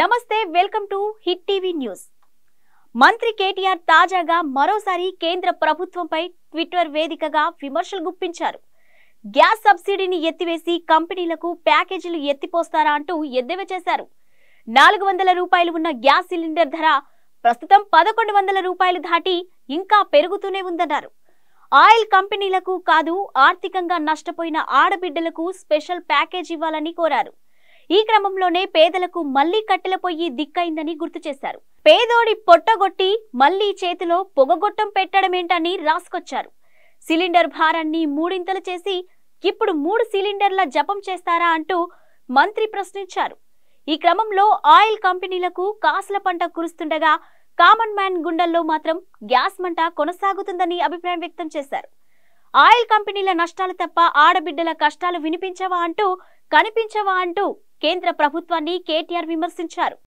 నమస్తే welcome to hit TV news మంత్రి కేటీఆర్ తాజాగా మరోసారి కేంద్ర ప్రభుత్వంపై ట్విట్టర్ వేదికగా విమర్శలు గుప్పించారు గ్యాస్ సబ్సిడీని ఎత్తివేసి కంపెనీలకు ప్యాకేజీలు ఎత్తిపోస్తారా అంటూ ఎద్దేవా చేశారు నాలుగు వందల రూపాయలు ఉన్న గ్యాస్ సిలిండర్ ధర ప్రస్తుతం పదకొండు వందల రూపాయలు దాటి ఇంకా పెరుగుతూనే ఉందన్నారు ఆయిల్ కంపెనీలకు కాదు ఆర్థికంగా నష్టపోయిన ఆడబిడ్డలకు స్పెషల్ ప్యాకేజ్ ఇవ్వాలని కోరారు ఈ క్రమంలోనే పేదలకు మళ్లీ కట్టెలపోయి దిక్కైందని గుర్తు చేశారు పేదోడి పొట్టగొట్టి మళ్లీ చేతిలో పొగగొట్టం పెట్టడమేంటని రాసుకొచ్చారు సిలిండర్ భారాన్ని మూడింతలు చేసి ఇప్పుడు మూడు సిలిండర్ల జపం చేస్తారా అంటూ మంత్రి ప్రశ్నించారు ఈ క్రమంలో ఆయిల్ కంపెనీలకు కాసుల పంట కురుస్తుండగా కామన్ మ్యాన్ గుండెల్లో మాత్రం గ్యాస్ మంట కొనసాగుతుందని అభిప్రాయం వ్యక్తం చేశారు ఆయిల్ కంపెనీల నష్టాలు తప్ప ఆడబిడ్డల కష్టాలు వినిపించవా అంటూ కనిపించవా అంటూ కేంద్ర ప్రభుత్వాన్ని కేటీఆర్ విమర్శించారు